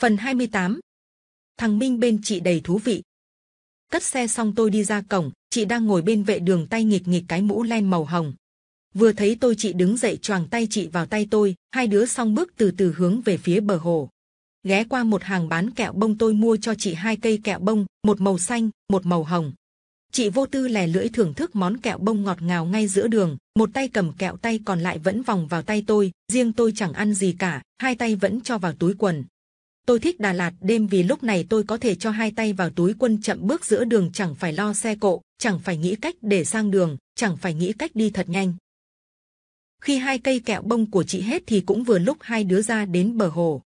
Phần 28 Thằng Minh bên chị đầy thú vị. Cất xe xong tôi đi ra cổng, chị đang ngồi bên vệ đường tay nghịch nghịch cái mũ len màu hồng. Vừa thấy tôi chị đứng dậy choàng tay chị vào tay tôi, hai đứa xong bước từ từ hướng về phía bờ hồ. Ghé qua một hàng bán kẹo bông tôi mua cho chị hai cây kẹo bông, một màu xanh, một màu hồng. Chị vô tư lè lưỡi thưởng thức món kẹo bông ngọt ngào ngay giữa đường, một tay cầm kẹo tay còn lại vẫn vòng vào tay tôi, riêng tôi chẳng ăn gì cả, hai tay vẫn cho vào túi quần, Tôi thích Đà Lạt đêm vì lúc này tôi có thể cho hai tay vào túi quân chậm bước giữa đường chẳng phải lo xe cộ, chẳng phải nghĩ cách để sang đường, chẳng phải nghĩ cách đi thật nhanh. Khi hai cây kẹo bông của chị hết thì cũng vừa lúc hai đứa ra đến bờ hồ.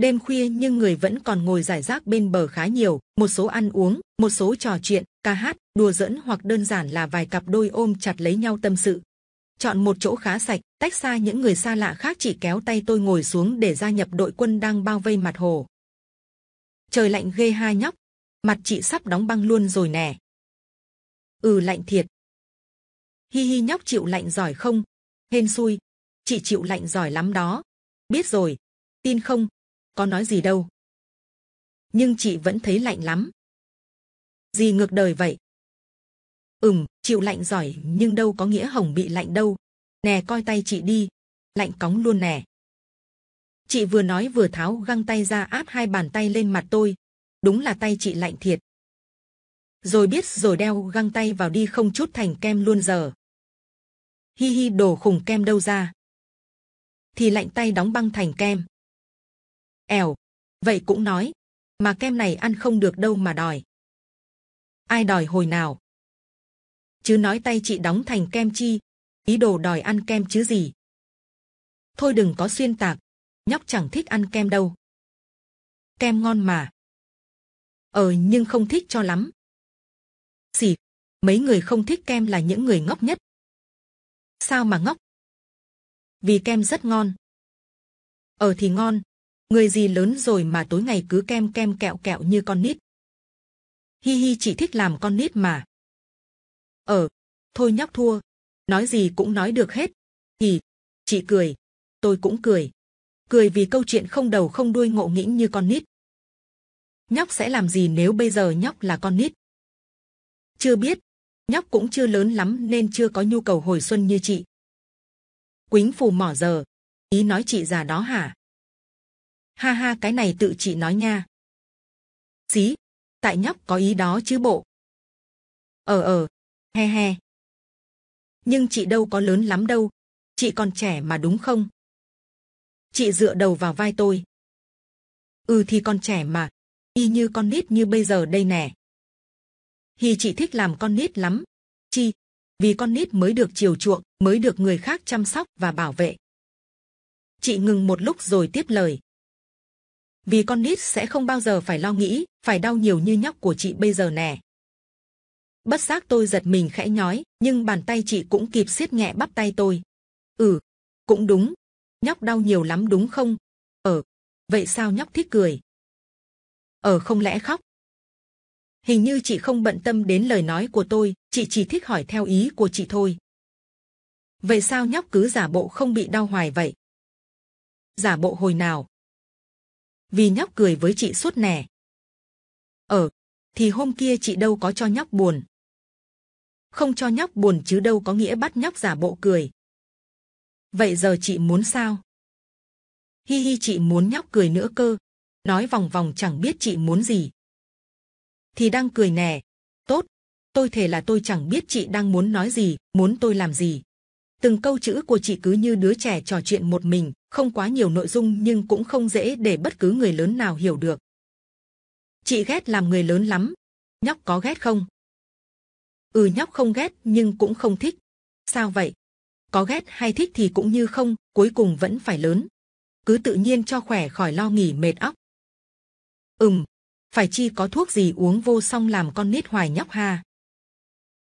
Đêm khuya nhưng người vẫn còn ngồi giải rác bên bờ khá nhiều, một số ăn uống, một số trò chuyện, ca hát, đùa dẫn hoặc đơn giản là vài cặp đôi ôm chặt lấy nhau tâm sự chọn một chỗ khá sạch, tách xa những người xa lạ khác chỉ kéo tay tôi ngồi xuống để gia nhập đội quân đang bao vây mặt hồ. Trời lạnh ghê ha nhóc, mặt chị sắp đóng băng luôn rồi nè. Ừ lạnh thiệt. Hi hi nhóc chịu lạnh giỏi không? Hên xui, chị chịu lạnh giỏi lắm đó. Biết rồi, tin không, có nói gì đâu. Nhưng chị vẫn thấy lạnh lắm. Gì ngược đời vậy? Ừm, chịu lạnh giỏi nhưng đâu có nghĩa hồng bị lạnh đâu nè coi tay chị đi lạnh cóng luôn nè chị vừa nói vừa tháo găng tay ra áp hai bàn tay lên mặt tôi đúng là tay chị lạnh thiệt rồi biết rồi đeo găng tay vào đi không chút thành kem luôn giờ hi hi đổ khủng kem đâu ra thì lạnh tay đóng băng thành kem ẻo vậy cũng nói mà kem này ăn không được đâu mà đòi ai đòi hồi nào chứ nói tay chị đóng thành kem chi ý đồ đòi ăn kem chứ gì thôi đừng có xuyên tạc nhóc chẳng thích ăn kem đâu kem ngon mà ờ nhưng không thích cho lắm gì mấy người không thích kem là những người ngốc nhất sao mà ngốc vì kem rất ngon ở ờ, thì ngon người gì lớn rồi mà tối ngày cứ kem kem kẹo kẹo như con nít hi hi chỉ thích làm con nít mà ở ờ, thôi nhóc thua. Nói gì cũng nói được hết. Thì, chị cười. Tôi cũng cười. Cười vì câu chuyện không đầu không đuôi ngộ nghĩnh như con nít. Nhóc sẽ làm gì nếu bây giờ nhóc là con nít? Chưa biết. Nhóc cũng chưa lớn lắm nên chưa có nhu cầu hồi xuân như chị. Quýnh phù mỏ giờ. Ý nói chị già đó hả? Ha ha cái này tự chị nói nha. Xí, tại nhóc có ý đó chứ bộ. Ờ ờ, he he. Nhưng chị đâu có lớn lắm đâu, chị còn trẻ mà đúng không? Chị dựa đầu vào vai tôi. Ừ thì con trẻ mà, y như con nít như bây giờ đây nè. Hi chị thích làm con nít lắm, chi, vì con nít mới được chiều chuộng, mới được người khác chăm sóc và bảo vệ. Chị ngừng một lúc rồi tiếp lời. Vì con nít sẽ không bao giờ phải lo nghĩ, phải đau nhiều như nhóc của chị bây giờ nè bất giác tôi giật mình khẽ nhói nhưng bàn tay chị cũng kịp siết nhẹ bắp tay tôi ừ cũng đúng nhóc đau nhiều lắm đúng không ở ờ, vậy sao nhóc thích cười ở ờ, không lẽ khóc hình như chị không bận tâm đến lời nói của tôi chị chỉ thích hỏi theo ý của chị thôi vậy sao nhóc cứ giả bộ không bị đau hoài vậy giả bộ hồi nào vì nhóc cười với chị suốt nè ở ờ, thì hôm kia chị đâu có cho nhóc buồn không cho nhóc buồn chứ đâu có nghĩa bắt nhóc giả bộ cười. Vậy giờ chị muốn sao? Hi hi chị muốn nhóc cười nữa cơ. Nói vòng vòng chẳng biết chị muốn gì. Thì đang cười nè. Tốt, tôi thề là tôi chẳng biết chị đang muốn nói gì, muốn tôi làm gì. Từng câu chữ của chị cứ như đứa trẻ trò chuyện một mình, không quá nhiều nội dung nhưng cũng không dễ để bất cứ người lớn nào hiểu được. Chị ghét làm người lớn lắm. Nhóc có ghét không? Ừ nhóc không ghét nhưng cũng không thích. Sao vậy? Có ghét hay thích thì cũng như không, cuối cùng vẫn phải lớn. Cứ tự nhiên cho khỏe khỏi lo nghỉ mệt óc. Ừm, phải chi có thuốc gì uống vô xong làm con nít hoài nhóc ha.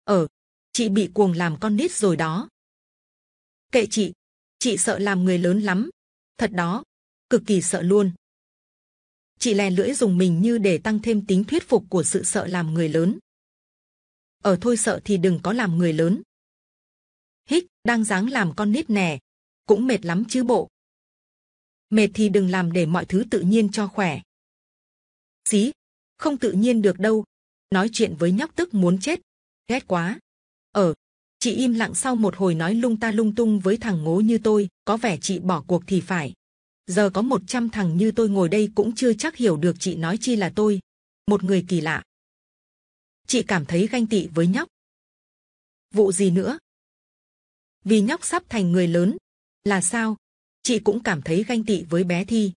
Ờ, chị bị cuồng làm con nít rồi đó. Kệ chị, chị sợ làm người lớn lắm. Thật đó, cực kỳ sợ luôn. Chị lè lưỡi dùng mình như để tăng thêm tính thuyết phục của sự sợ làm người lớn ở thôi sợ thì đừng có làm người lớn. Hích, đang dáng làm con nít nè, cũng mệt lắm chứ bộ. Mệt thì đừng làm để mọi thứ tự nhiên cho khỏe. Xí, không tự nhiên được đâu, nói chuyện với nhóc tức muốn chết, ghét quá. Ở, ờ, chị im lặng sau một hồi nói lung ta lung tung với thằng ngố như tôi, có vẻ chị bỏ cuộc thì phải. Giờ có một trăm thằng như tôi ngồi đây cũng chưa chắc hiểu được chị nói chi là tôi. Một người kỳ lạ, chị cảm thấy ganh tị với nhóc. Vụ gì nữa? Vì nhóc sắp thành người lớn, là sao? Chị cũng cảm thấy ganh tị với bé Thi.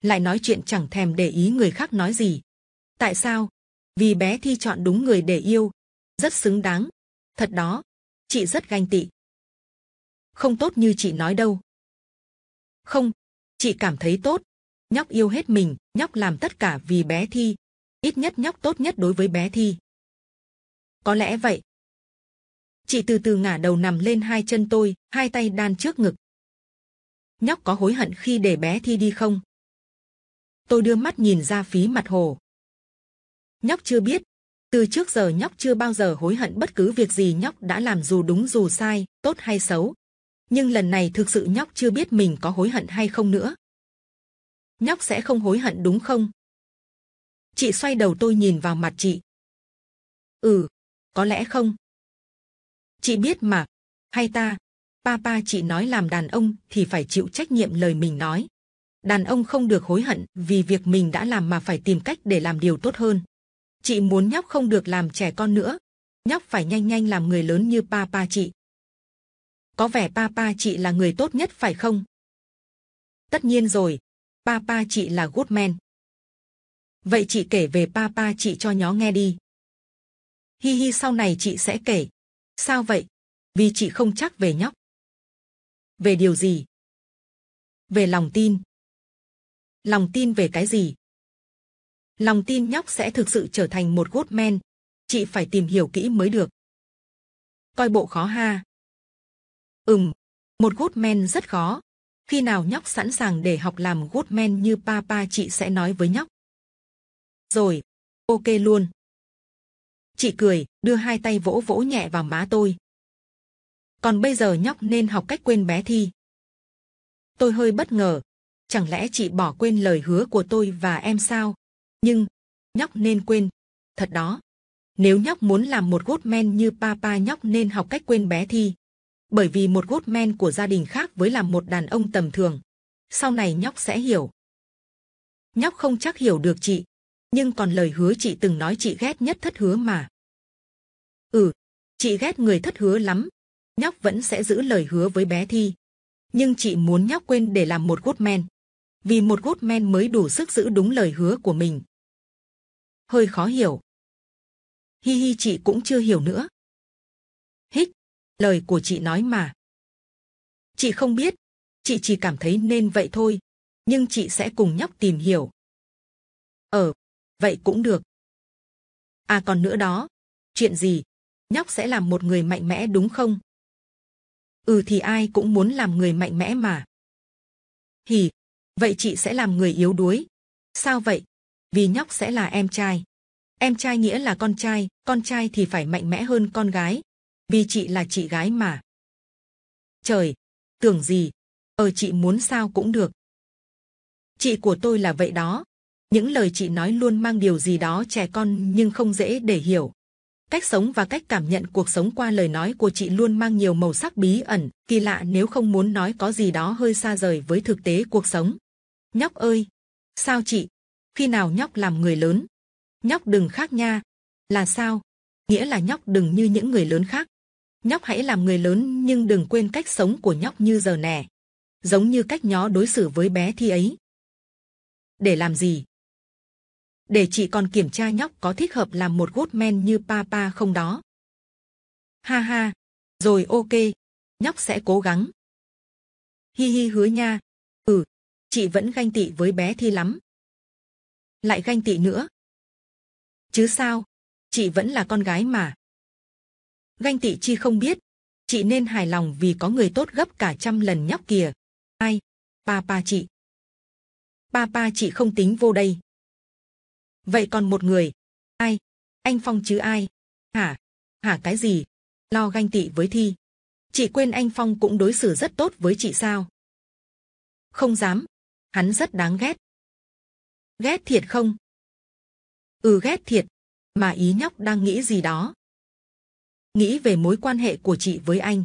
Lại nói chuyện chẳng thèm để ý người khác nói gì. Tại sao? Vì bé Thi chọn đúng người để yêu. Rất xứng đáng. Thật đó, chị rất ganh tị. Không tốt như chị nói đâu. Không, chị cảm thấy tốt. Nhóc yêu hết mình, nhóc làm tất cả vì bé Thi, ít nhất nhóc tốt nhất đối với bé Thi. Có lẽ vậy. Chị từ từ ngả đầu nằm lên hai chân tôi, hai tay đan trước ngực. Nhóc có hối hận khi để bé Thi đi không? Tôi đưa mắt nhìn ra phí mặt hồ. Nhóc chưa biết, từ trước giờ nhóc chưa bao giờ hối hận bất cứ việc gì nhóc đã làm dù đúng dù sai, tốt hay xấu. Nhưng lần này thực sự nhóc chưa biết mình có hối hận hay không nữa. Nhóc sẽ không hối hận đúng không? Chị xoay đầu tôi nhìn vào mặt chị. Ừ, có lẽ không. Chị biết mà, hay ta, papa chị nói làm đàn ông thì phải chịu trách nhiệm lời mình nói. Đàn ông không được hối hận vì việc mình đã làm mà phải tìm cách để làm điều tốt hơn. Chị muốn nhóc không được làm trẻ con nữa. Nhóc phải nhanh nhanh làm người lớn như papa chị. Có vẻ papa chị là người tốt nhất phải không? Tất nhiên rồi, papa chị là good man vậy chị kể về papa chị cho nhó nghe đi hi hi sau này chị sẽ kể sao vậy vì chị không chắc về nhóc về điều gì về lòng tin lòng tin về cái gì lòng tin nhóc sẽ thực sự trở thành một gốt men chị phải tìm hiểu kỹ mới được coi bộ khó ha ừm một gốt men rất khó khi nào nhóc sẵn sàng để học làm gốt men như papa chị sẽ nói với nhóc rồi, ok luôn. Chị cười, đưa hai tay vỗ vỗ nhẹ vào má tôi. Còn bây giờ nhóc nên học cách quên bé Thi. Tôi hơi bất ngờ. Chẳng lẽ chị bỏ quên lời hứa của tôi và em sao? Nhưng, nhóc nên quên. Thật đó. Nếu nhóc muốn làm một gót men như papa nhóc nên học cách quên bé Thi. Bởi vì một gót men của gia đình khác với làm một đàn ông tầm thường. Sau này nhóc sẽ hiểu. Nhóc không chắc hiểu được chị, nhưng còn lời hứa chị từng nói chị ghét nhất thất hứa mà. Ừ, chị ghét người thất hứa lắm. Nhóc vẫn sẽ giữ lời hứa với bé Thi. Nhưng chị muốn nhóc quên để làm một gút men. Vì một gút men mới đủ sức giữ đúng lời hứa của mình. Hơi khó hiểu. Hi hi chị cũng chưa hiểu nữa. Hích, lời của chị nói mà. Chị không biết, chị chỉ cảm thấy nên vậy thôi. Nhưng chị sẽ cùng nhóc tìm hiểu. Ở, ờ, vậy cũng được à còn nữa đó chuyện gì nhóc sẽ làm một người mạnh mẽ đúng không ừ thì ai cũng muốn làm người mạnh mẽ mà hì vậy chị sẽ làm người yếu đuối sao vậy vì nhóc sẽ là em trai em trai nghĩa là con trai con trai thì phải mạnh mẽ hơn con gái vì chị là chị gái mà trời tưởng gì ở ờ, chị muốn sao cũng được chị của tôi là vậy đó những lời chị nói luôn mang điều gì đó trẻ con nhưng không dễ để hiểu. Cách sống và cách cảm nhận cuộc sống qua lời nói của chị luôn mang nhiều màu sắc bí ẩn, kỳ lạ nếu không muốn nói có gì đó hơi xa rời với thực tế cuộc sống. Nhóc ơi! Sao chị? Khi nào nhóc làm người lớn? Nhóc đừng khác nha! Là sao? Nghĩa là nhóc đừng như những người lớn khác. Nhóc hãy làm người lớn nhưng đừng quên cách sống của nhóc như giờ nè. Giống như cách nhó đối xử với bé thi ấy. Để làm gì? để chị còn kiểm tra nhóc có thích hợp làm một gút men như papa không đó ha ha rồi ok nhóc sẽ cố gắng hi hi hứa nha ừ chị vẫn ganh tị với bé thi lắm lại ganh tị nữa chứ sao chị vẫn là con gái mà ganh tị chi không biết chị nên hài lòng vì có người tốt gấp cả trăm lần nhóc kìa ai papa chị papa chị không tính vô đây Vậy còn một người? Ai? Anh Phong chứ ai? Hả? Hả cái gì? Lo ganh tị với Thi. Chị quên anh Phong cũng đối xử rất tốt với chị sao? Không dám. Hắn rất đáng ghét. Ghét thiệt không? Ừ ghét thiệt. Mà ý nhóc đang nghĩ gì đó? Nghĩ về mối quan hệ của chị với anh.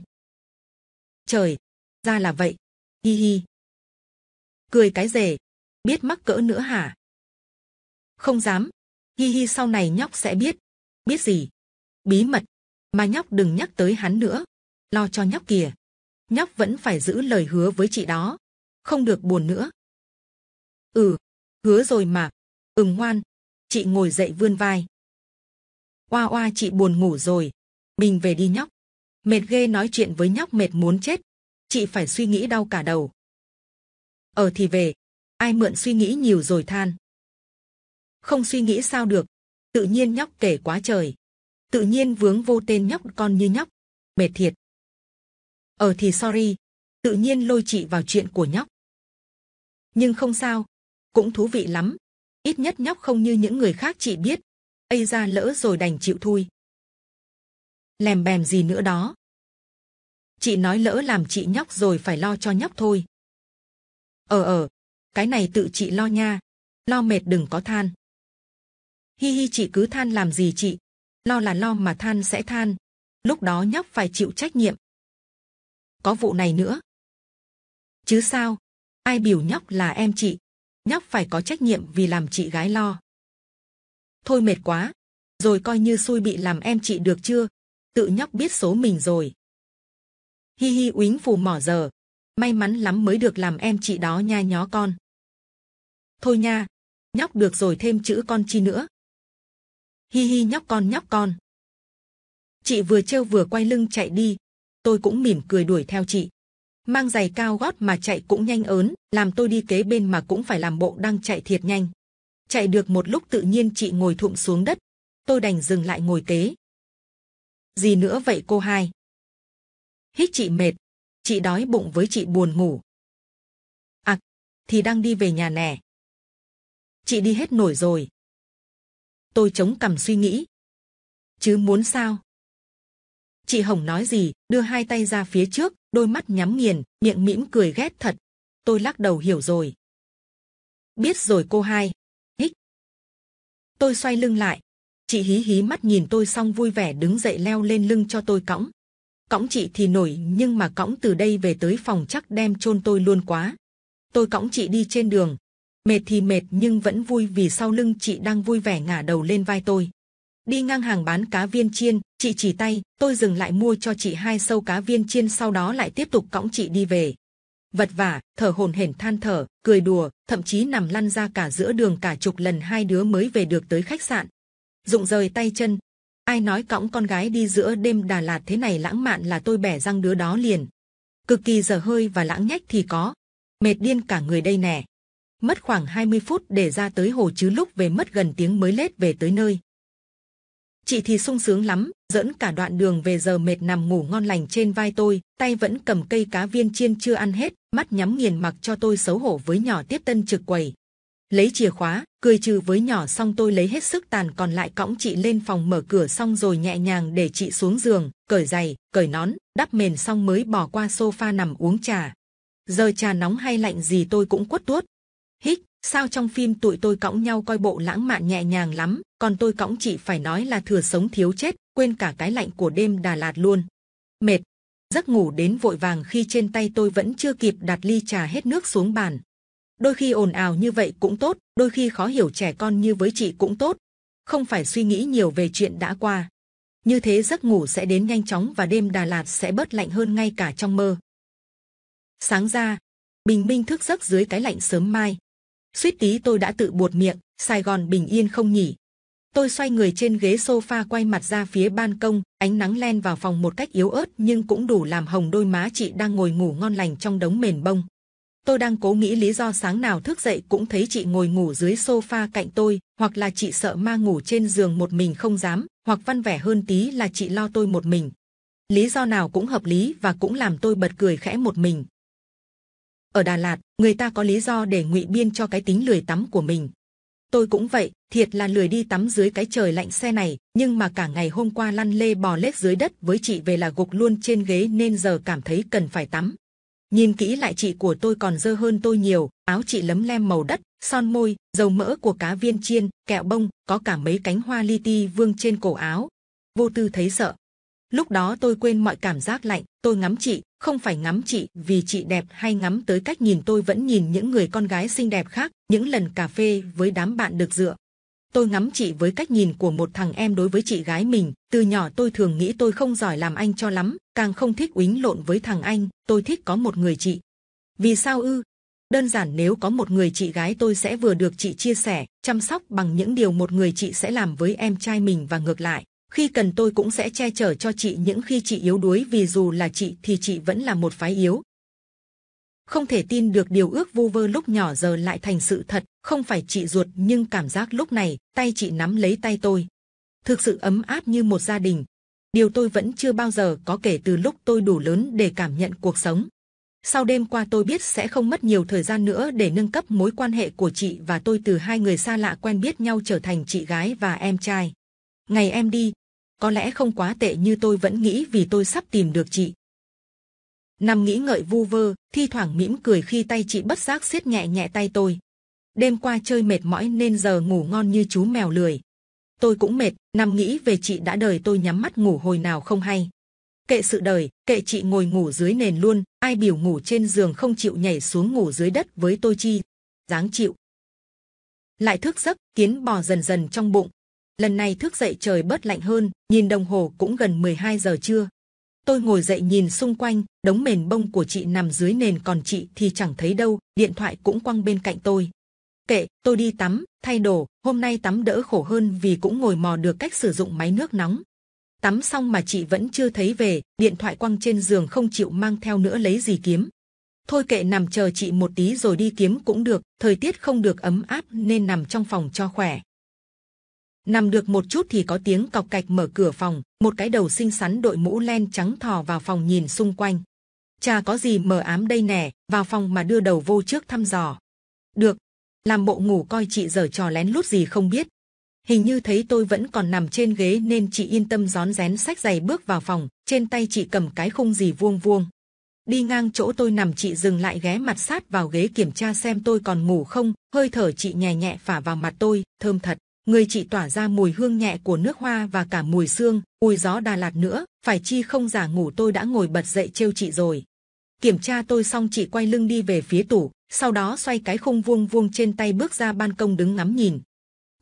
Trời! Ra là vậy. Hi hi. Cười cái rể. Biết mắc cỡ nữa hả? Không dám. Hi hi sau này nhóc sẽ biết. Biết gì? Bí mật. Mà nhóc đừng nhắc tới hắn nữa. Lo cho nhóc kìa. Nhóc vẫn phải giữ lời hứa với chị đó. Không được buồn nữa. Ừ, hứa rồi mà. ừ ngoan. Chị ngồi dậy vươn vai. Oa oa chị buồn ngủ rồi. Mình về đi nhóc. Mệt ghê nói chuyện với nhóc mệt muốn chết. Chị phải suy nghĩ đau cả đầu. ở ờ thì về. Ai mượn suy nghĩ nhiều rồi than. Không suy nghĩ sao được. Tự nhiên nhóc kể quá trời. Tự nhiên vướng vô tên nhóc con như nhóc. Mệt thiệt. ở ờ thì sorry. Tự nhiên lôi chị vào chuyện của nhóc. Nhưng không sao. Cũng thú vị lắm. Ít nhất nhóc không như những người khác chị biết. Ây ra lỡ rồi đành chịu thui. Lèm bèm gì nữa đó. Chị nói lỡ làm chị nhóc rồi phải lo cho nhóc thôi. Ờ ờ, cái này tự chị lo nha. Lo mệt đừng có than hi hi chị cứ than làm gì chị lo là lo mà than sẽ than lúc đó nhóc phải chịu trách nhiệm có vụ này nữa chứ sao ai biểu nhóc là em chị nhóc phải có trách nhiệm vì làm chị gái lo thôi mệt quá rồi coi như xui bị làm em chị được chưa tự nhóc biết số mình rồi hi hi uýnh phù mỏ giờ may mắn lắm mới được làm em chị đó nha nhó con thôi nha nhóc được rồi thêm chữ con chi nữa hi hi nhóc con nhóc con. Chị vừa trêu vừa quay lưng chạy đi, tôi cũng mỉm cười đuổi theo chị. Mang giày cao gót mà chạy cũng nhanh ớn, làm tôi đi kế bên mà cũng phải làm bộ đang chạy thiệt nhanh. Chạy được một lúc tự nhiên chị ngồi thụm xuống đất, tôi đành dừng lại ngồi kế. Gì nữa vậy cô hai? Hít chị mệt, chị đói bụng với chị buồn ngủ. À, thì đang đi về nhà nè. Chị đi hết nổi rồi, tôi chống cằm suy nghĩ chứ muốn sao chị hồng nói gì đưa hai tay ra phía trước đôi mắt nhắm nghiền miệng mỉm cười ghét thật tôi lắc đầu hiểu rồi biết rồi cô hai hích tôi xoay lưng lại chị hí hí mắt nhìn tôi xong vui vẻ đứng dậy leo lên lưng cho tôi cõng cõng chị thì nổi nhưng mà cõng từ đây về tới phòng chắc đem chôn tôi luôn quá tôi cõng chị đi trên đường mệt thì mệt nhưng vẫn vui vì sau lưng chị đang vui vẻ ngả đầu lên vai tôi đi ngang hàng bán cá viên chiên chị chỉ tay tôi dừng lại mua cho chị hai sâu cá viên chiên sau đó lại tiếp tục cõng chị đi về vật vả thở hổn hển than thở cười đùa thậm chí nằm lăn ra cả giữa đường cả chục lần hai đứa mới về được tới khách sạn dụng rời tay chân ai nói cõng con gái đi giữa đêm Đà Lạt thế này lãng mạn là tôi bẻ răng đứa đó liền cực kỳ dở hơi và lãng nhách thì có mệt điên cả người đây nè mất khoảng 20 phút để ra tới hồ chứ lúc về mất gần tiếng mới lết về tới nơi. Chị thì sung sướng lắm, dẫn cả đoạn đường về giờ mệt nằm ngủ ngon lành trên vai tôi, tay vẫn cầm cây cá viên chiên chưa ăn hết, mắt nhắm nghiền mặc cho tôi xấu hổ với nhỏ tiếp tân trực quầy. Lấy chìa khóa, cười trừ với nhỏ xong tôi lấy hết sức tàn còn lại cõng chị lên phòng mở cửa xong rồi nhẹ nhàng để chị xuống giường, cởi giày, cởi nón, đắp mền xong mới bỏ qua sofa nằm uống trà. Giờ trà nóng hay lạnh gì tôi cũng quất tuốt, hít, sao trong phim tụi tôi cõng nhau coi bộ lãng mạn nhẹ nhàng lắm, còn tôi cõng chị phải nói là thừa sống thiếu chết, quên cả cái lạnh của đêm Đà Lạt luôn. Mệt, giấc ngủ đến vội vàng khi trên tay tôi vẫn chưa kịp đặt ly trà hết nước xuống bàn. Đôi khi ồn ào như vậy cũng tốt, đôi khi khó hiểu trẻ con như với chị cũng tốt. Không phải suy nghĩ nhiều về chuyện đã qua. Như thế giấc ngủ sẽ đến nhanh chóng và đêm Đà Lạt sẽ bớt lạnh hơn ngay cả trong mơ. Sáng ra, Bình Minh thức giấc dưới cái lạnh sớm mai, suýt tí tôi đã tự buột miệng, Sài Gòn bình yên không nhỉ. Tôi xoay người trên ghế sofa quay mặt ra phía ban công, ánh nắng len vào phòng một cách yếu ớt nhưng cũng đủ làm hồng đôi má chị đang ngồi ngủ ngon lành trong đống mền bông. Tôi đang cố nghĩ lý do sáng nào thức dậy cũng thấy chị ngồi ngủ dưới sofa cạnh tôi, hoặc là chị sợ ma ngủ trên giường một mình không dám, hoặc văn vẻ hơn tí là chị lo tôi một mình. Lý do nào cũng hợp lý và cũng làm tôi bật cười khẽ một mình ở Đà Lạt người ta có lý do để ngụy biên cho cái tính lười tắm của mình. Tôi cũng vậy, thiệt là lười đi tắm dưới cái trời lạnh xe này, nhưng mà cả ngày hôm qua lăn lê bò lết dưới đất với chị về là gục luôn trên ghế nên giờ cảm thấy cần phải tắm. Nhìn kỹ lại chị của tôi còn dơ hơn tôi nhiều, áo chị lấm lem màu đất, son môi, dầu mỡ của cá viên chiên, kẹo bông, có cả mấy cánh hoa li ti vương trên cổ áo. Vô tư thấy sợ, Lúc đó tôi quên mọi cảm giác lạnh, tôi ngắm chị, không phải ngắm chị vì chị đẹp hay ngắm tới cách nhìn tôi vẫn nhìn những người con gái xinh đẹp khác, những lần cà phê với đám bạn được dựa. Tôi ngắm chị với cách nhìn của một thằng em đối với chị gái mình, từ nhỏ tôi thường nghĩ tôi không giỏi làm anh cho lắm, càng không thích uýnh lộn với thằng anh, tôi thích có một người chị. Vì sao ư? Đơn giản nếu có một người chị gái tôi sẽ vừa được chị chia sẻ, chăm sóc bằng những điều một người chị sẽ làm với em trai mình và ngược lại khi cần tôi cũng sẽ che chở cho chị những khi chị yếu đuối vì dù là chị thì chị vẫn là một phái yếu không thể tin được điều ước vô vơ lúc nhỏ giờ lại thành sự thật không phải chị ruột nhưng cảm giác lúc này tay chị nắm lấy tay tôi thực sự ấm áp như một gia đình điều tôi vẫn chưa bao giờ có kể từ lúc tôi đủ lớn để cảm nhận cuộc sống sau đêm qua tôi biết sẽ không mất nhiều thời gian nữa để nâng cấp mối quan hệ của chị và tôi từ hai người xa lạ quen biết nhau trở thành chị gái và em trai ngày em đi, có lẽ không quá tệ như tôi vẫn nghĩ vì tôi sắp tìm được chị. Nằm nghĩ ngợi vu vơ, thi thoảng mỉm cười khi tay chị bất giác siết nhẹ nhẹ tay tôi. Đêm qua chơi mệt mỏi nên giờ ngủ ngon như chú mèo lười. Tôi cũng mệt, nằm nghĩ về chị đã đời tôi nhắm mắt ngủ hồi nào không hay. Kệ sự đời, kệ chị ngồi ngủ dưới nền luôn, ai biểu ngủ trên giường không chịu nhảy xuống ngủ dưới đất với tôi chi. Dáng chịu. Lại thức giấc, kiến bò dần dần trong bụng, Lần này thức dậy trời bớt lạnh hơn, nhìn đồng hồ cũng gần 12 giờ trưa. Tôi ngồi dậy nhìn xung quanh, đống mền bông của chị nằm dưới nền còn chị thì chẳng thấy đâu, điện thoại cũng quăng bên cạnh tôi. Kệ, tôi đi tắm, thay đồ, hôm nay tắm đỡ khổ hơn vì cũng ngồi mò được cách sử dụng máy nước nóng. Tắm xong mà chị vẫn chưa thấy về, điện thoại quăng trên giường không chịu mang theo nữa lấy gì kiếm. Thôi kệ nằm chờ chị một tí rồi đi kiếm cũng được, thời tiết không được ấm áp nên nằm trong phòng cho khỏe nằm được một chút thì có tiếng cọc cạch mở cửa phòng một cái đầu xinh xắn đội mũ len trắng thò vào phòng nhìn xung quanh cha có gì mờ ám đây nè vào phòng mà đưa đầu vô trước thăm dò được làm bộ ngủ coi chị dở trò lén lút gì không biết hình như thấy tôi vẫn còn nằm trên ghế nên chị yên tâm gión rén sách giày bước vào phòng trên tay chị cầm cái khung gì vuông vuông đi ngang chỗ tôi nằm chị dừng lại ghé mặt sát vào ghế kiểm tra xem tôi còn ngủ không hơi thở chị nhẹ nhẹ phả vào mặt tôi thơm thật người chị tỏa ra mùi hương nhẹ của nước hoa và cả mùi xương, mùi gió Đà Lạt nữa. Phải chi không giả ngủ tôi đã ngồi bật dậy trêu chị rồi. Kiểm tra tôi xong chị quay lưng đi về phía tủ, sau đó xoay cái khung vuông vuông trên tay bước ra ban công đứng ngắm nhìn.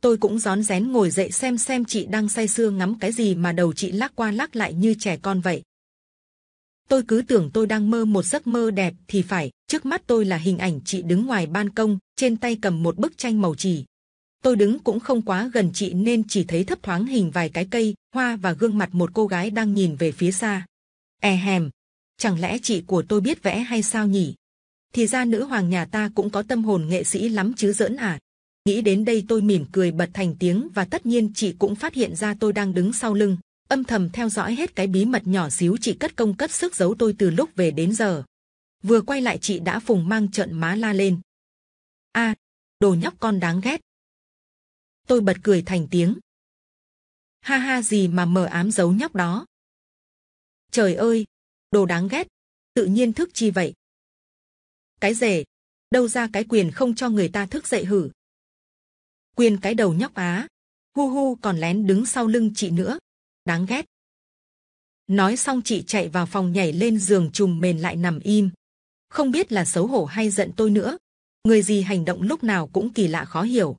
Tôi cũng gión rén ngồi dậy xem xem chị đang say sưa ngắm cái gì mà đầu chị lắc qua lắc lại như trẻ con vậy. Tôi cứ tưởng tôi đang mơ một giấc mơ đẹp thì phải, trước mắt tôi là hình ảnh chị đứng ngoài ban công, trên tay cầm một bức tranh màu chỉ, tôi đứng cũng không quá gần chị nên chỉ thấy thấp thoáng hình vài cái cây hoa và gương mặt một cô gái đang nhìn về phía xa e hèm chẳng lẽ chị của tôi biết vẽ hay sao nhỉ thì ra nữ hoàng nhà ta cũng có tâm hồn nghệ sĩ lắm chứ dỡn à nghĩ đến đây tôi mỉm cười bật thành tiếng và tất nhiên chị cũng phát hiện ra tôi đang đứng sau lưng âm thầm theo dõi hết cái bí mật nhỏ xíu chị cất công cất sức giấu tôi từ lúc về đến giờ vừa quay lại chị đã phùng mang trợn má la lên a đồ nhóc con đáng ghét tôi bật cười thành tiếng. Ha ha gì mà mờ ám giấu nhóc đó. Trời ơi, đồ đáng ghét, tự nhiên thức chi vậy. Cái rể, đâu ra cái quyền không cho người ta thức dậy hử. Quyền cái đầu nhóc á, hu hu còn lén đứng sau lưng chị nữa, đáng ghét. Nói xong chị chạy vào phòng nhảy lên giường trùm mền lại nằm im. Không biết là xấu hổ hay giận tôi nữa. Người gì hành động lúc nào cũng kỳ lạ khó hiểu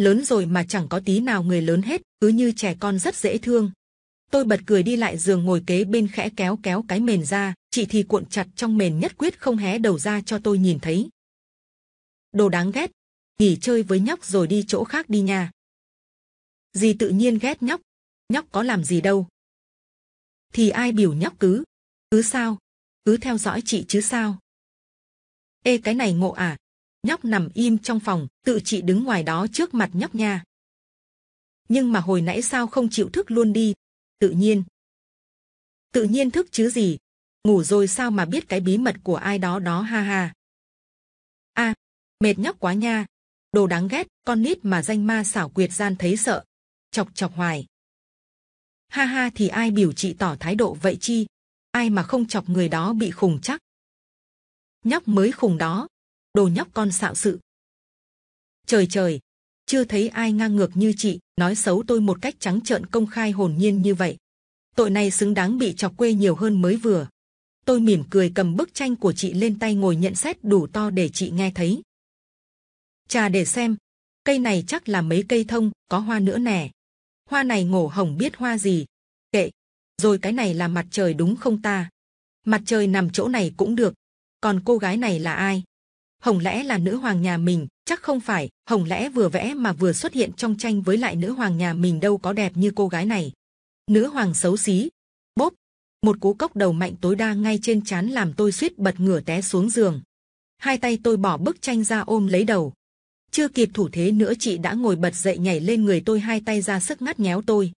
lớn rồi mà chẳng có tí nào người lớn hết, cứ như trẻ con rất dễ thương. Tôi bật cười đi lại giường ngồi kế bên khẽ kéo kéo cái mền ra, chị thì cuộn chặt trong mền nhất quyết không hé đầu ra cho tôi nhìn thấy. Đồ đáng ghét, nghỉ chơi với nhóc rồi đi chỗ khác đi nha. Dì tự nhiên ghét nhóc, nhóc có làm gì đâu. Thì ai biểu nhóc cứ, cứ sao, cứ theo dõi chị chứ sao. Ê cái này ngộ à, nhóc nằm im trong phòng, tự chị đứng ngoài đó trước mặt nhóc nha. Nhưng mà hồi nãy sao không chịu thức luôn đi? Tự nhiên. Tự nhiên thức chứ gì? Ngủ rồi sao mà biết cái bí mật của ai đó đó ha ha. a mệt nhóc quá nha. Đồ đáng ghét, con nít mà danh ma xảo quyệt gian thấy sợ. Chọc chọc hoài. Ha ha thì ai biểu chị tỏ thái độ vậy chi? Ai mà không chọc người đó bị khùng chắc. Nhóc mới khùng đó, đồ nhóc con xạo sự trời trời chưa thấy ai ngang ngược như chị nói xấu tôi một cách trắng trợn công khai hồn nhiên như vậy tội này xứng đáng bị chọc quê nhiều hơn mới vừa tôi mỉm cười cầm bức tranh của chị lên tay ngồi nhận xét đủ to để chị nghe thấy trà để xem cây này chắc là mấy cây thông có hoa nữa nè hoa này ngổ hồng biết hoa gì kệ rồi cái này là mặt trời đúng không ta mặt trời nằm chỗ này cũng được còn cô gái này là ai Hồng lẽ là nữ hoàng nhà mình, chắc không phải. Hồng lẽ vừa vẽ mà vừa xuất hiện trong tranh với lại nữ hoàng nhà mình đâu có đẹp như cô gái này. Nữ hoàng xấu xí. Bốp, một cú cốc đầu mạnh tối đa ngay trên chán làm tôi suýt bật ngửa té xuống giường. Hai tay tôi bỏ bức tranh ra ôm lấy đầu. Chưa kịp thủ thế nữa chị đã ngồi bật dậy nhảy lên người tôi hai tay ra sức ngắt nhéo tôi.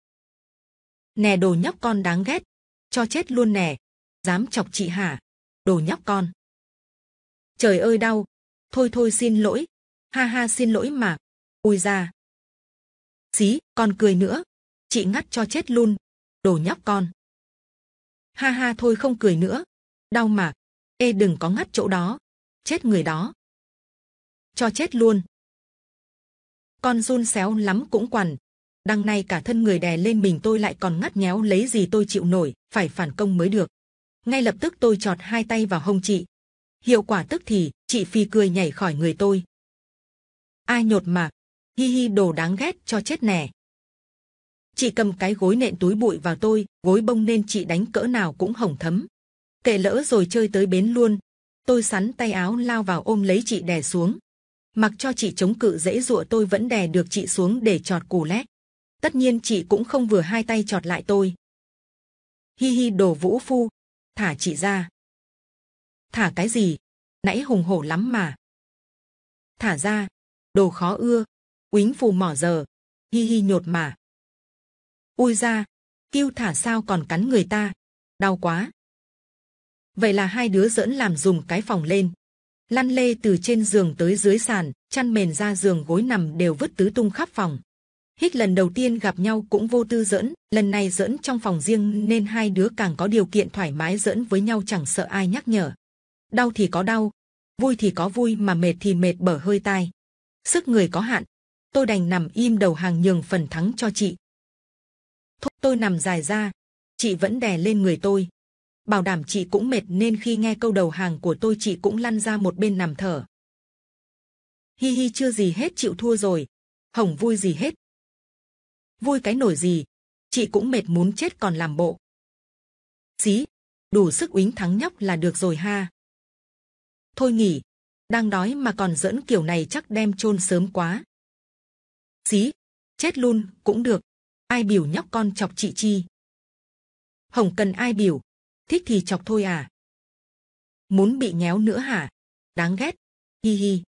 Nè đồ nhóc con đáng ghét. Cho chết luôn nè. Dám chọc chị hả? Đồ nhóc con. Trời ơi đau, thôi thôi xin lỗi ha ha xin lỗi mà ui ra xí còn cười nữa chị ngắt cho chết luôn đồ nhóc con ha ha thôi không cười nữa đau mà ê đừng có ngắt chỗ đó chết người đó cho chết luôn con run xéo lắm cũng quằn đằng này cả thân người đè lên mình tôi lại còn ngắt nhéo lấy gì tôi chịu nổi phải phản công mới được ngay lập tức tôi chọt hai tay vào hông chị hiệu quả tức thì chị phi cười nhảy khỏi người tôi ai nhột mà hi hi đồ đáng ghét cho chết nè chị cầm cái gối nện túi bụi vào tôi gối bông nên chị đánh cỡ nào cũng hỏng thấm kệ lỡ rồi chơi tới bến luôn tôi sắn tay áo lao vào ôm lấy chị đè xuống mặc cho chị chống cự dễ dụa tôi vẫn đè được chị xuống để chọt cù lét tất nhiên chị cũng không vừa hai tay chọt lại tôi hi hi đồ vũ phu thả chị ra thả cái gì nãy hùng hổ lắm mà thả ra đồ khó ưa uýnh phù mỏ giờ hi hi nhột mà ui ra kêu thả sao còn cắn người ta đau quá vậy là hai đứa dỡn làm dùng cái phòng lên lăn lê từ trên giường tới dưới sàn chăn mền ra giường gối nằm đều vứt tứ tung khắp phòng hít lần đầu tiên gặp nhau cũng vô tư dỡn lần này dỡn trong phòng riêng nên hai đứa càng có điều kiện thoải mái dỡn với nhau chẳng sợ ai nhắc nhở đau thì có đau, vui thì có vui mà mệt thì mệt bở hơi tai. Sức người có hạn, tôi đành nằm im đầu hàng nhường phần thắng cho chị. Thôi tôi nằm dài ra, chị vẫn đè lên người tôi. Bảo đảm chị cũng mệt nên khi nghe câu đầu hàng của tôi chị cũng lăn ra một bên nằm thở. Hi hi chưa gì hết chịu thua rồi, hỏng vui gì hết. Vui cái nổi gì, chị cũng mệt muốn chết còn làm bộ. Xí, đủ sức uýnh thắng nhóc là được rồi ha thôi nghỉ đang đói mà còn dẫn kiểu này chắc đem chôn sớm quá xí chết luôn cũng được ai biểu nhóc con chọc chị chi hồng cần ai biểu thích thì chọc thôi à muốn bị nhéo nữa hả đáng ghét hi hi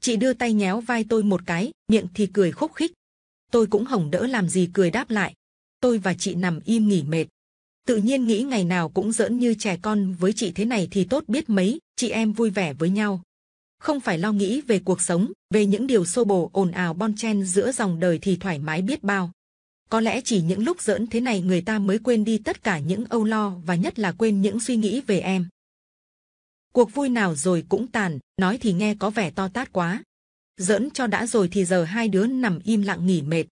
chị đưa tay nhéo vai tôi một cái miệng thì cười khúc khích tôi cũng hồng đỡ làm gì cười đáp lại tôi và chị nằm im nghỉ mệt tự nhiên nghĩ ngày nào cũng dỡn như trẻ con với chị thế này thì tốt biết mấy, chị em vui vẻ với nhau. Không phải lo nghĩ về cuộc sống, về những điều xô bồ ồn ào bon chen giữa dòng đời thì thoải mái biết bao. Có lẽ chỉ những lúc dỡn thế này người ta mới quên đi tất cả những âu lo và nhất là quên những suy nghĩ về em. Cuộc vui nào rồi cũng tàn, nói thì nghe có vẻ to tát quá. dỡn cho đã rồi thì giờ hai đứa nằm im lặng nghỉ mệt.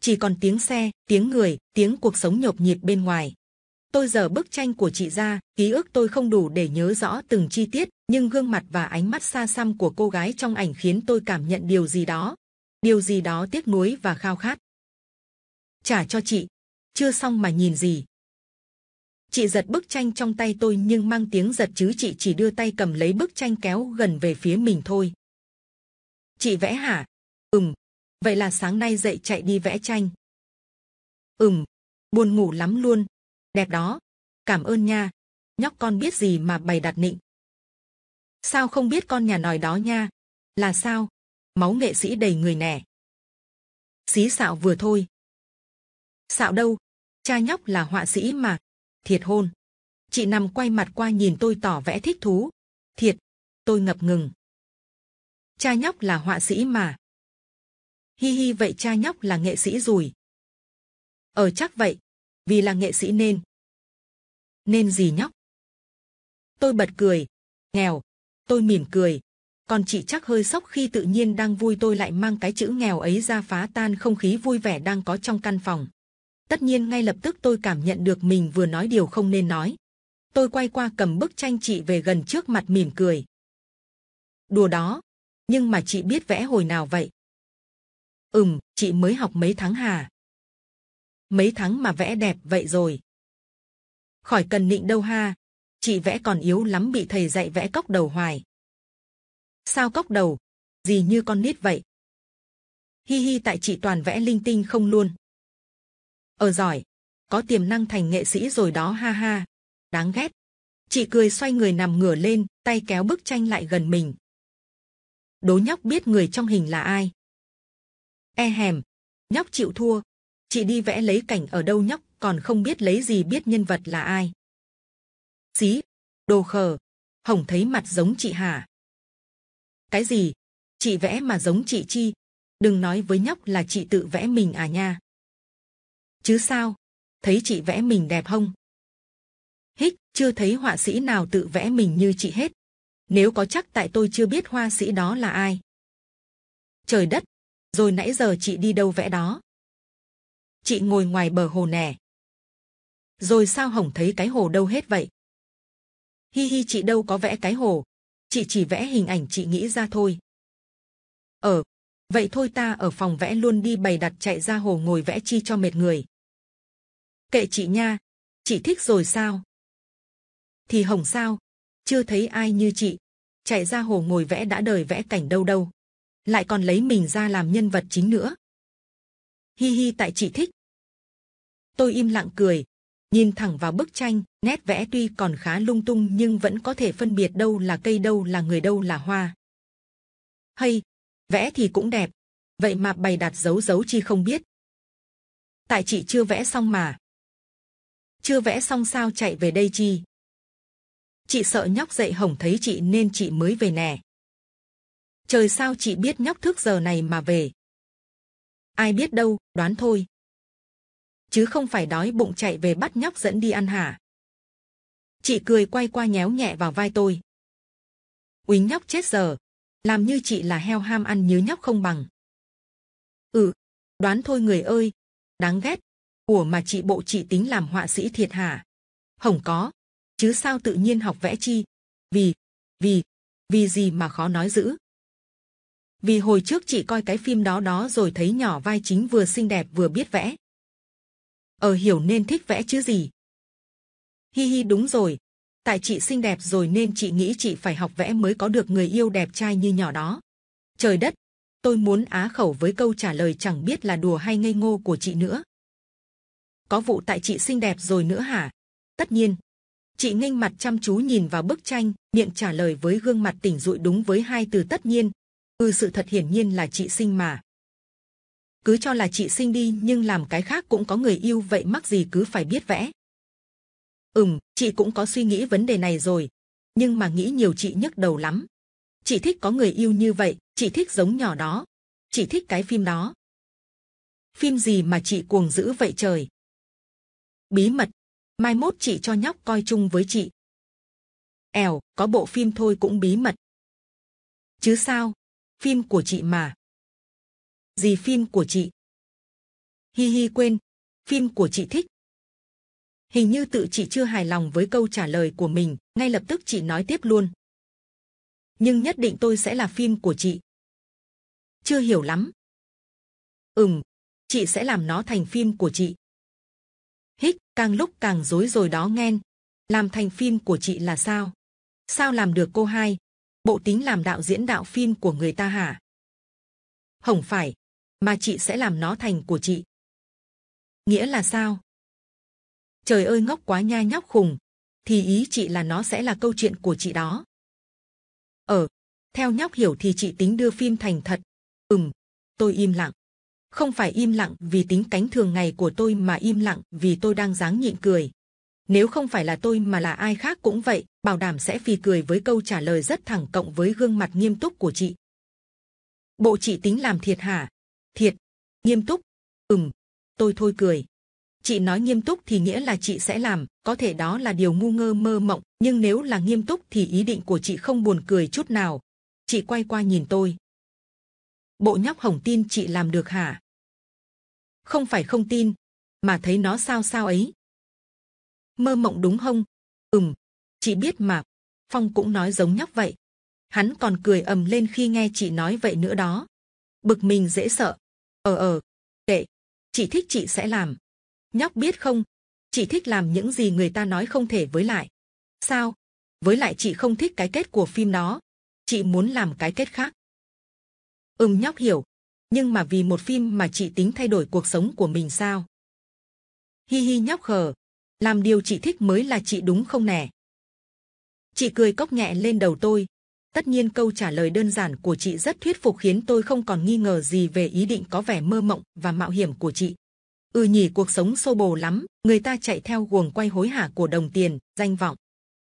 Chỉ còn tiếng xe, tiếng người, tiếng cuộc sống nhộp nhịp bên ngoài. Tôi giờ bức tranh của chị ra, ký ức tôi không đủ để nhớ rõ từng chi tiết, nhưng gương mặt và ánh mắt xa xăm của cô gái trong ảnh khiến tôi cảm nhận điều gì đó, điều gì đó tiếc nuối và khao khát. Trả cho chị, chưa xong mà nhìn gì. Chị giật bức tranh trong tay tôi nhưng mang tiếng giật chứ chị chỉ đưa tay cầm lấy bức tranh kéo gần về phía mình thôi. Chị vẽ hả? Ừm, vậy là sáng nay dậy chạy đi vẽ tranh. Ừm, buồn ngủ lắm luôn, đẹp đó. Cảm ơn nha. Nhóc con biết gì mà bày đặt nịnh. Sao không biết con nhà nòi đó nha? Là sao? Máu nghệ sĩ đầy người nè. Xí xạo vừa thôi. Xạo đâu? Cha nhóc là họa sĩ mà. Thiệt hôn. Chị nằm quay mặt qua nhìn tôi tỏ vẽ thích thú. Thiệt. Tôi ngập ngừng. Cha nhóc là họa sĩ mà. Hi hi vậy cha nhóc là nghệ sĩ rồi. ở ờ, chắc vậy vì là nghệ sĩ nên. Nên gì nhóc? Tôi bật cười, nghèo, tôi mỉm cười. Còn chị chắc hơi sốc khi tự nhiên đang vui tôi lại mang cái chữ nghèo ấy ra phá tan không khí vui vẻ đang có trong căn phòng. Tất nhiên ngay lập tức tôi cảm nhận được mình vừa nói điều không nên nói. Tôi quay qua cầm bức tranh chị về gần trước mặt mỉm cười. Đùa đó, nhưng mà chị biết vẽ hồi nào vậy? Ừm, chị mới học mấy tháng hà mấy tháng mà vẽ đẹp vậy rồi. Khỏi cần nịnh đâu ha, chị vẽ còn yếu lắm bị thầy dạy vẽ cốc đầu hoài. Sao cốc đầu, gì như con nít vậy? Hi hi tại chị toàn vẽ linh tinh không luôn. Ở ờ giỏi, có tiềm năng thành nghệ sĩ rồi đó ha ha, đáng ghét. Chị cười xoay người nằm ngửa lên, tay kéo bức tranh lại gần mình. Đố nhóc biết người trong hình là ai. E hèm, nhóc chịu thua, chị đi vẽ lấy cảnh ở đâu nhóc còn không biết lấy gì biết nhân vật là ai xí đồ khờ hồng thấy mặt giống chị hà cái gì chị vẽ mà giống chị chi đừng nói với nhóc là chị tự vẽ mình à nha chứ sao thấy chị vẽ mình đẹp không hích chưa thấy họa sĩ nào tự vẽ mình như chị hết nếu có chắc tại tôi chưa biết hoa sĩ đó là ai trời đất rồi nãy giờ chị đi đâu vẽ đó chị ngồi ngoài bờ hồ nè. Rồi sao Hồng thấy cái hồ đâu hết vậy? Hi hi chị đâu có vẽ cái hồ, chị chỉ vẽ hình ảnh chị nghĩ ra thôi. ở, ờ, vậy thôi ta ở phòng vẽ luôn đi bày đặt chạy ra hồ ngồi vẽ chi cho mệt người. Kệ chị nha, chị thích rồi sao? Thì Hồng sao, chưa thấy ai như chị, chạy ra hồ ngồi vẽ đã đời vẽ cảnh đâu đâu. Lại còn lấy mình ra làm nhân vật chính nữa hi hi tại chị thích tôi im lặng cười nhìn thẳng vào bức tranh nét vẽ tuy còn khá lung tung nhưng vẫn có thể phân biệt đâu là cây đâu là người đâu là hoa hay vẽ thì cũng đẹp vậy mà bày đặt giấu giấu chi không biết tại chị chưa vẽ xong mà chưa vẽ xong sao chạy về đây chi chị sợ nhóc dậy hỏng thấy chị nên chị mới về nè trời sao chị biết nhóc thức giờ này mà về Ai biết đâu, đoán thôi. Chứ không phải đói bụng chạy về bắt nhóc dẫn đi ăn hả? Chị cười quay qua nhéo nhẹ vào vai tôi. Uýnh nhóc chết giờ, làm như chị là heo ham ăn nhớ nhóc không bằng. Ừ, đoán thôi người ơi, đáng ghét, của mà chị bộ chị tính làm họa sĩ thiệt hả? Hổng có, chứ sao tự nhiên học vẽ chi? Vì, vì, vì gì mà khó nói dữ? vì hồi trước chị coi cái phim đó đó rồi thấy nhỏ vai chính vừa xinh đẹp vừa biết vẽ. ở ờ, hiểu nên thích vẽ chứ gì. Hi hi đúng rồi, tại chị xinh đẹp rồi nên chị nghĩ chị phải học vẽ mới có được người yêu đẹp trai như nhỏ đó. Trời đất, tôi muốn á khẩu với câu trả lời chẳng biết là đùa hay ngây ngô của chị nữa. Có vụ tại chị xinh đẹp rồi nữa hả? Tất nhiên. Chị nghênh mặt chăm chú nhìn vào bức tranh, miệng trả lời với gương mặt tỉnh rụi đúng với hai từ tất nhiên, ừ sự thật hiển nhiên là chị sinh mà cứ cho là chị sinh đi nhưng làm cái khác cũng có người yêu vậy mắc gì cứ phải biết vẽ ừm chị cũng có suy nghĩ vấn đề này rồi nhưng mà nghĩ nhiều chị nhức đầu lắm chị thích có người yêu như vậy chị thích giống nhỏ đó chị thích cái phim đó phim gì mà chị cuồng dữ vậy trời bí mật mai mốt chị cho nhóc coi chung với chị ẻo có bộ phim thôi cũng bí mật chứ sao phim của chị mà gì phim của chị hi hi quên phim của chị thích hình như tự chị chưa hài lòng với câu trả lời của mình ngay lập tức chị nói tiếp luôn nhưng nhất định tôi sẽ là phim của chị chưa hiểu lắm ừm chị sẽ làm nó thành phim của chị hích càng lúc càng rối rồi đó nghen làm thành phim của chị là sao sao làm được cô hai bộ tính làm đạo diễn đạo phim của người ta hả? Không phải, mà chị sẽ làm nó thành của chị. Nghĩa là sao? Trời ơi ngốc quá nha nhóc khùng, thì ý chị là nó sẽ là câu chuyện của chị đó. Ờ, theo nhóc hiểu thì chị tính đưa phim thành thật. Ừm, tôi im lặng. Không phải im lặng vì tính cánh thường ngày của tôi mà im lặng vì tôi đang dáng nhịn cười. Nếu không phải là tôi mà là ai khác cũng vậy, bảo đảm sẽ phì cười với câu trả lời rất thẳng cộng với gương mặt nghiêm túc của chị. Bộ chị tính làm thiệt hả? Thiệt, nghiêm túc, ừm, tôi thôi cười. Chị nói nghiêm túc thì nghĩa là chị sẽ làm, có thể đó là điều ngu ngơ mơ mộng, nhưng nếu là nghiêm túc thì ý định của chị không buồn cười chút nào. Chị quay qua nhìn tôi. Bộ nhóc hồng tin chị làm được hả? Không phải không tin, mà thấy nó sao sao ấy, mơ mộng đúng không? Ừm, chị biết mà. Phong cũng nói giống nhóc vậy. Hắn còn cười ầm lên khi nghe chị nói vậy nữa đó. Bực mình dễ sợ. Ờ ờ, kệ, chị thích chị sẽ làm. Nhóc biết không, chị thích làm những gì người ta nói không thể với lại. Sao? Với lại chị không thích cái kết của phim đó. Chị muốn làm cái kết khác. Ừm nhóc hiểu, nhưng mà vì một phim mà chị tính thay đổi cuộc sống của mình sao? Hi hi nhóc khờ, làm điều chị thích mới là chị đúng không nè? Chị cười cốc nhẹ lên đầu tôi. Tất nhiên câu trả lời đơn giản của chị rất thuyết phục khiến tôi không còn nghi ngờ gì về ý định có vẻ mơ mộng và mạo hiểm của chị. Ừ nhỉ cuộc sống xô bồ lắm, người ta chạy theo guồng quay hối hả của đồng tiền, danh vọng.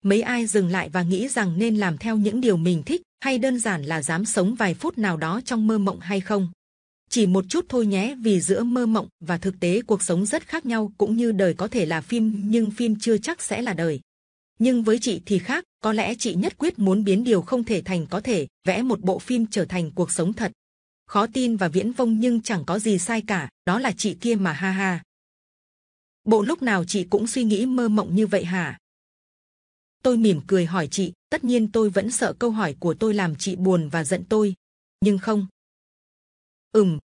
Mấy ai dừng lại và nghĩ rằng nên làm theo những điều mình thích hay đơn giản là dám sống vài phút nào đó trong mơ mộng hay không? chỉ một chút thôi nhé vì giữa mơ mộng và thực tế cuộc sống rất khác nhau cũng như đời có thể là phim nhưng phim chưa chắc sẽ là đời nhưng với chị thì khác có lẽ chị nhất quyết muốn biến điều không thể thành có thể vẽ một bộ phim trở thành cuộc sống thật khó tin và viễn vông nhưng chẳng có gì sai cả đó là chị kia mà ha ha bộ lúc nào chị cũng suy nghĩ mơ mộng như vậy hả tôi mỉm cười hỏi chị tất nhiên tôi vẫn sợ câu hỏi của tôi làm chị buồn và giận tôi nhưng không Ừm,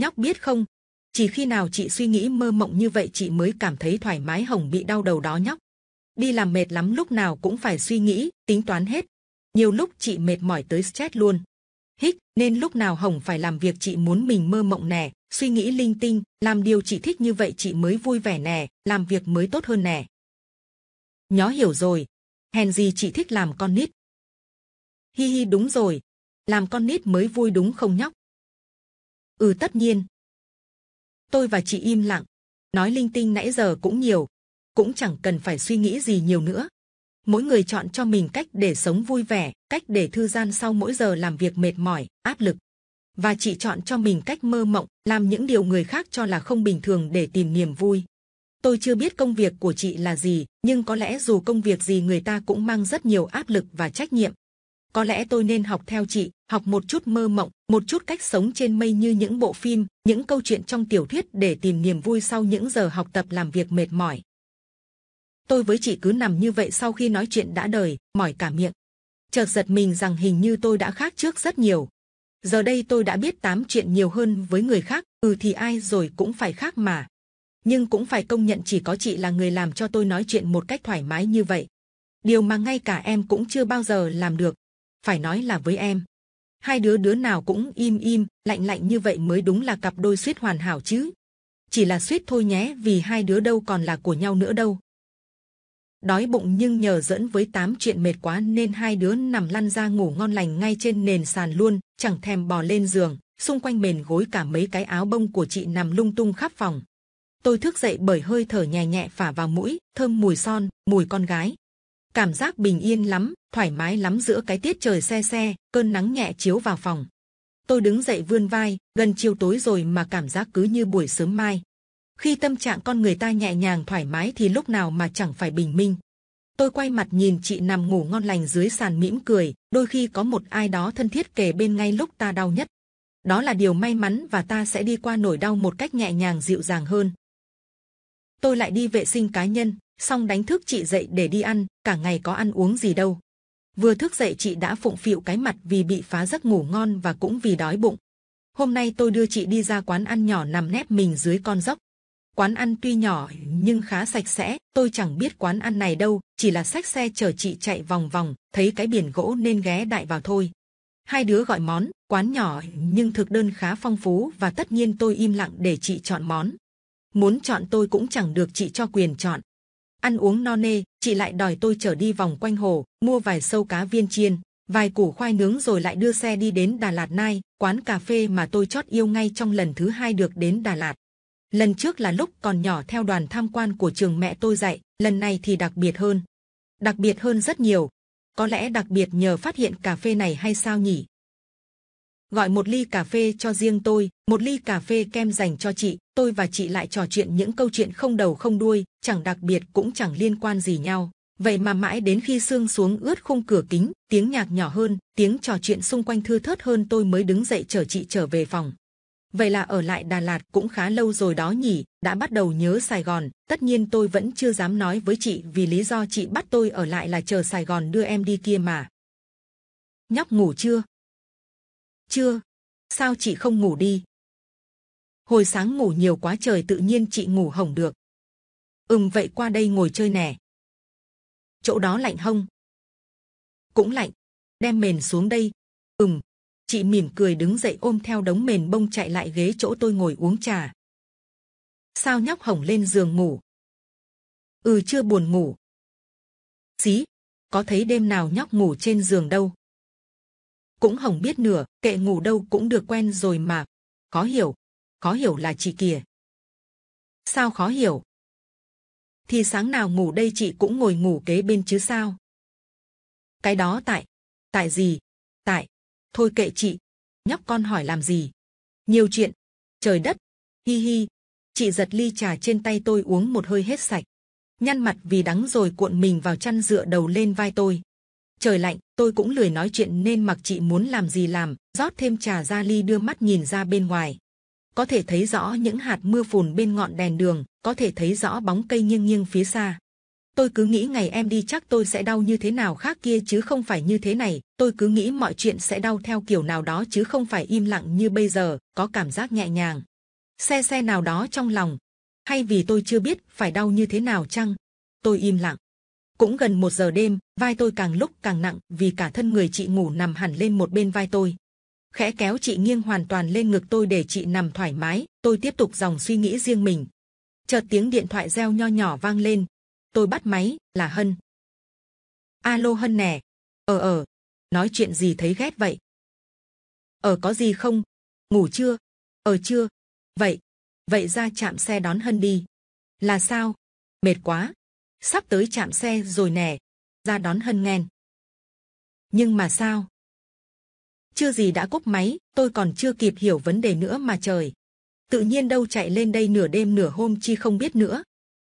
nhóc biết không, chỉ khi nào chị suy nghĩ mơ mộng như vậy chị mới cảm thấy thoải mái hồng bị đau đầu đó nhóc. Đi làm mệt lắm lúc nào cũng phải suy nghĩ, tính toán hết. Nhiều lúc chị mệt mỏi tới chết luôn. Hích, nên lúc nào hồng phải làm việc chị muốn mình mơ mộng nè, suy nghĩ linh tinh, làm điều chị thích như vậy chị mới vui vẻ nè, làm việc mới tốt hơn nè. Nhó hiểu rồi, hèn gì chị thích làm con nít. Hi hi đúng rồi, làm con nít mới vui đúng không nhóc? ừ tất nhiên tôi và chị im lặng nói linh tinh nãy giờ cũng nhiều cũng chẳng cần phải suy nghĩ gì nhiều nữa mỗi người chọn cho mình cách để sống vui vẻ cách để thư giãn sau mỗi giờ làm việc mệt mỏi áp lực và chị chọn cho mình cách mơ mộng làm những điều người khác cho là không bình thường để tìm niềm vui tôi chưa biết công việc của chị là gì nhưng có lẽ dù công việc gì người ta cũng mang rất nhiều áp lực và trách nhiệm có lẽ tôi nên học theo chị học một chút mơ mộng một chút cách sống trên mây như những bộ phim những câu chuyện trong tiểu thuyết để tìm niềm vui sau những giờ học tập làm việc mệt mỏi tôi với chị cứ nằm như vậy sau khi nói chuyện đã đời mỏi cả miệng chợt giật mình rằng hình như tôi đã khác trước rất nhiều giờ đây tôi đã biết tám chuyện nhiều hơn với người khác ừ thì ai rồi cũng phải khác mà nhưng cũng phải công nhận chỉ có chị là người làm cho tôi nói chuyện một cách thoải mái như vậy điều mà ngay cả em cũng chưa bao giờ làm được phải nói là với em. Hai đứa đứa nào cũng im im, lạnh lạnh như vậy mới đúng là cặp đôi suýt hoàn hảo chứ. Chỉ là suýt thôi nhé vì hai đứa đâu còn là của nhau nữa đâu. Đói bụng nhưng nhờ dẫn với tám chuyện mệt quá nên hai đứa nằm lăn ra ngủ ngon lành ngay trên nền sàn luôn, chẳng thèm bò lên giường, xung quanh mền gối cả mấy cái áo bông của chị nằm lung tung khắp phòng. Tôi thức dậy bởi hơi thở nhẹ nhẹ phả vào mũi, thơm mùi son, mùi con gái. Cảm giác bình yên lắm, thoải mái lắm giữa cái tiết trời xe xe, cơn nắng nhẹ chiếu vào phòng. Tôi đứng dậy vươn vai, gần chiều tối rồi mà cảm giác cứ như buổi sớm mai. Khi tâm trạng con người ta nhẹ nhàng thoải mái thì lúc nào mà chẳng phải bình minh. Tôi quay mặt nhìn chị nằm ngủ ngon lành dưới sàn mỉm cười, đôi khi có một ai đó thân thiết kề bên ngay lúc ta đau nhất. Đó là điều may mắn và ta sẽ đi qua nỗi đau một cách nhẹ nhàng dịu dàng hơn. Tôi lại đi vệ sinh cá nhân, xong đánh thức chị dậy để đi ăn, cả ngày có ăn uống gì đâu vừa thức dậy chị đã phụng phịu cái mặt vì bị phá giấc ngủ ngon và cũng vì đói bụng hôm nay tôi đưa chị đi ra quán ăn nhỏ nằm nép mình dưới con dốc quán ăn tuy nhỏ nhưng khá sạch sẽ tôi chẳng biết quán ăn này đâu chỉ là sách xe chở chị chạy vòng vòng thấy cái biển gỗ nên ghé đại vào thôi hai đứa gọi món quán nhỏ nhưng thực đơn khá phong phú và tất nhiên tôi im lặng để chị chọn món muốn chọn tôi cũng chẳng được chị cho quyền chọn ăn uống no nê chị lại đòi tôi trở đi vòng quanh hồ, mua vài sâu cá viên chiên, vài củ khoai nướng rồi lại đưa xe đi đến Đà Lạt Nai, quán cà phê mà tôi chót yêu ngay trong lần thứ hai được đến Đà Lạt. Lần trước là lúc còn nhỏ theo đoàn tham quan của trường mẹ tôi dạy, lần này thì đặc biệt hơn. Đặc biệt hơn rất nhiều. Có lẽ đặc biệt nhờ phát hiện cà phê này hay sao nhỉ? gọi một ly cà phê cho riêng tôi, một ly cà phê kem dành cho chị. Tôi và chị lại trò chuyện những câu chuyện không đầu không đuôi, chẳng đặc biệt cũng chẳng liên quan gì nhau. Vậy mà mãi đến khi sương xuống ướt khung cửa kính, tiếng nhạc nhỏ hơn, tiếng trò chuyện xung quanh thưa thớt hơn tôi mới đứng dậy chở chị trở về phòng. Vậy là ở lại Đà Lạt cũng khá lâu rồi đó nhỉ, đã bắt đầu nhớ Sài Gòn. Tất nhiên tôi vẫn chưa dám nói với chị vì lý do chị bắt tôi ở lại là chờ Sài Gòn đưa em đi kia mà. Nhóc ngủ chưa? Chưa. Sao chị không ngủ đi? Hồi sáng ngủ nhiều quá trời tự nhiên chị ngủ hỏng được. Ừm vậy qua đây ngồi chơi nè. Chỗ đó lạnh không? Cũng lạnh. Đem mền xuống đây. Ừm. Chị mỉm cười đứng dậy ôm theo đống mền bông chạy lại ghế chỗ tôi ngồi uống trà. Sao nhóc hỏng lên giường ngủ? Ừ chưa buồn ngủ. Xí, có thấy đêm nào nhóc ngủ trên giường đâu cũng hỏng biết nửa, kệ ngủ đâu cũng được quen rồi mà. Khó hiểu, khó hiểu là chị kìa. Sao khó hiểu? Thì sáng nào ngủ đây chị cũng ngồi ngủ kế bên chứ sao? Cái đó tại, tại gì? Tại, thôi kệ chị, nhóc con hỏi làm gì? Nhiều chuyện, trời đất, hi hi. Chị giật ly trà trên tay tôi uống một hơi hết sạch. Nhăn mặt vì đắng rồi cuộn mình vào chăn dựa đầu lên vai tôi trời lạnh tôi cũng lười nói chuyện nên mặc chị muốn làm gì làm rót thêm trà ra ly đưa mắt nhìn ra bên ngoài có thể thấy rõ những hạt mưa phùn bên ngọn đèn đường có thể thấy rõ bóng cây nghiêng nghiêng phía xa tôi cứ nghĩ ngày em đi chắc tôi sẽ đau như thế nào khác kia chứ không phải như thế này tôi cứ nghĩ mọi chuyện sẽ đau theo kiểu nào đó chứ không phải im lặng như bây giờ có cảm giác nhẹ nhàng xe xe nào đó trong lòng hay vì tôi chưa biết phải đau như thế nào chăng tôi im lặng cũng gần một giờ đêm, vai tôi càng lúc càng nặng vì cả thân người chị ngủ nằm hẳn lên một bên vai tôi. Khẽ kéo chị nghiêng hoàn toàn lên ngực tôi để chị nằm thoải mái, tôi tiếp tục dòng suy nghĩ riêng mình. Chợt tiếng điện thoại reo nho nhỏ vang lên. Tôi bắt máy, là Hân. Alo Hân nè. Ờ ờ, nói chuyện gì thấy ghét vậy? ở ờ, có gì không? Ngủ chưa? ở ờ, chưa. Vậy, vậy ra chạm xe đón Hân đi. Là sao? Mệt quá, sắp tới chạm xe rồi nè ra đón hân nghen nhưng mà sao chưa gì đã cúp máy tôi còn chưa kịp hiểu vấn đề nữa mà trời tự nhiên đâu chạy lên đây nửa đêm nửa hôm chi không biết nữa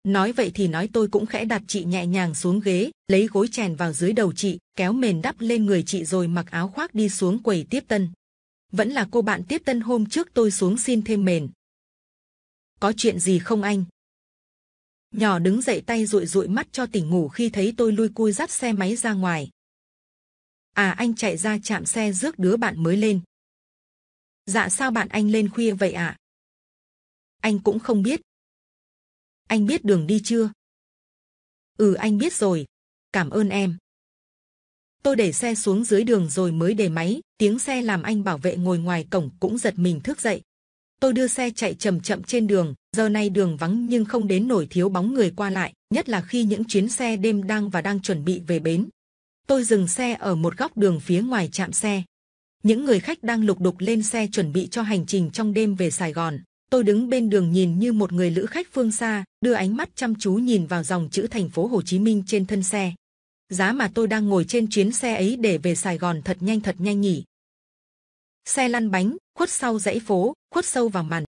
nói vậy thì nói tôi cũng khẽ đặt chị nhẹ nhàng xuống ghế lấy gối chèn vào dưới đầu chị kéo mền đắp lên người chị rồi mặc áo khoác đi xuống quầy tiếp tân vẫn là cô bạn tiếp tân hôm trước tôi xuống xin thêm mền có chuyện gì không anh Nhỏ đứng dậy tay rụi rụi mắt cho tỉnh ngủ khi thấy tôi lui cui dắt xe máy ra ngoài. À anh chạy ra chạm xe rước đứa bạn mới lên. Dạ sao bạn anh lên khuya vậy ạ? Anh cũng không biết. Anh biết đường đi chưa? Ừ anh biết rồi. Cảm ơn em. Tôi để xe xuống dưới đường rồi mới để máy, tiếng xe làm anh bảo vệ ngồi ngoài cổng cũng giật mình thức dậy. Tôi đưa xe chạy chậm chậm trên đường, giờ này đường vắng nhưng không đến nổi thiếu bóng người qua lại nhất là khi những chuyến xe đêm đang và đang chuẩn bị về bến tôi dừng xe ở một góc đường phía ngoài trạm xe những người khách đang lục đục lên xe chuẩn bị cho hành trình trong đêm về Sài Gòn tôi đứng bên đường nhìn như một người lữ khách phương xa đưa ánh mắt chăm chú nhìn vào dòng chữ thành phố Hồ Chí Minh trên thân xe giá mà tôi đang ngồi trên chuyến xe ấy để về Sài Gòn thật nhanh thật nhanh nhỉ xe lăn bánh khuất sau dãy phố khuất sâu vào màn